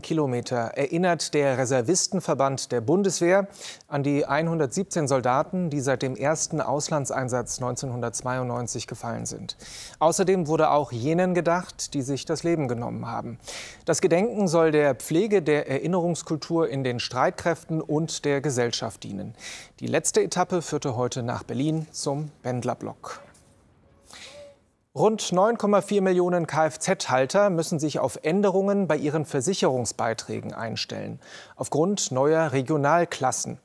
Kilometer erinnert der Reservistenverband der Bundeswehr an die 117 Soldaten, die seit dem ersten Auslandseinsatz 1992 gefallen sind. Außerdem wurde auch jenen gedacht, die sich das Leben genommen haben. Das Gedenken soll der Pflege der Erinnerungskultur in den Streitkräften und der Gesellschaft dienen. Die letzte Etappe führte heute nach Berlin zum Bändlerblock. Rund 9,4 Millionen Kfz-Halter müssen sich auf Änderungen bei ihren Versicherungsbeiträgen einstellen, aufgrund neuer Regionalklassen.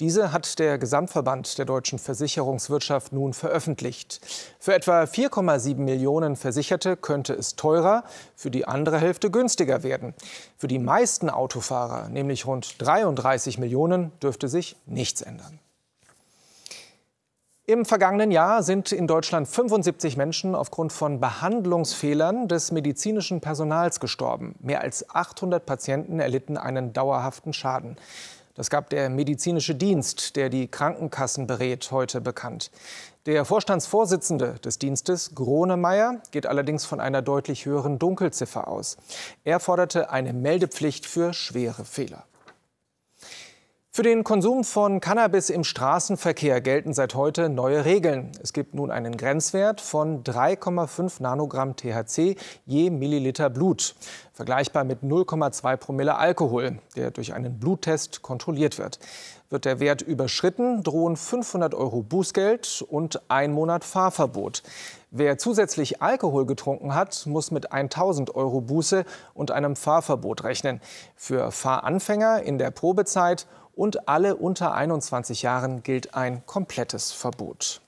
Diese hat der Gesamtverband der deutschen Versicherungswirtschaft nun veröffentlicht. Für etwa 4,7 Millionen Versicherte könnte es teurer, für die andere Hälfte günstiger werden. Für die meisten Autofahrer, nämlich rund 33 Millionen, dürfte sich nichts ändern. Im vergangenen Jahr sind in Deutschland 75 Menschen aufgrund von Behandlungsfehlern des medizinischen Personals gestorben. Mehr als 800 Patienten erlitten einen dauerhaften Schaden. Das gab der medizinische Dienst, der die Krankenkassen berät, heute bekannt. Der Vorstandsvorsitzende des Dienstes, Gronemeyer, geht allerdings von einer deutlich höheren Dunkelziffer aus. Er forderte eine Meldepflicht für schwere Fehler. Für den Konsum von Cannabis im Straßenverkehr gelten seit heute neue Regeln. Es gibt nun einen Grenzwert von 3,5 Nanogramm THC je Milliliter Blut, vergleichbar mit 0,2 Promille Alkohol, der durch einen Bluttest kontrolliert wird. Wird der Wert überschritten, drohen 500 Euro Bußgeld und ein Monat Fahrverbot. Wer zusätzlich Alkohol getrunken hat, muss mit 1000 Euro Buße und einem Fahrverbot rechnen. Für Fahranfänger in der Probezeit und alle unter 21 Jahren gilt ein komplettes Verbot.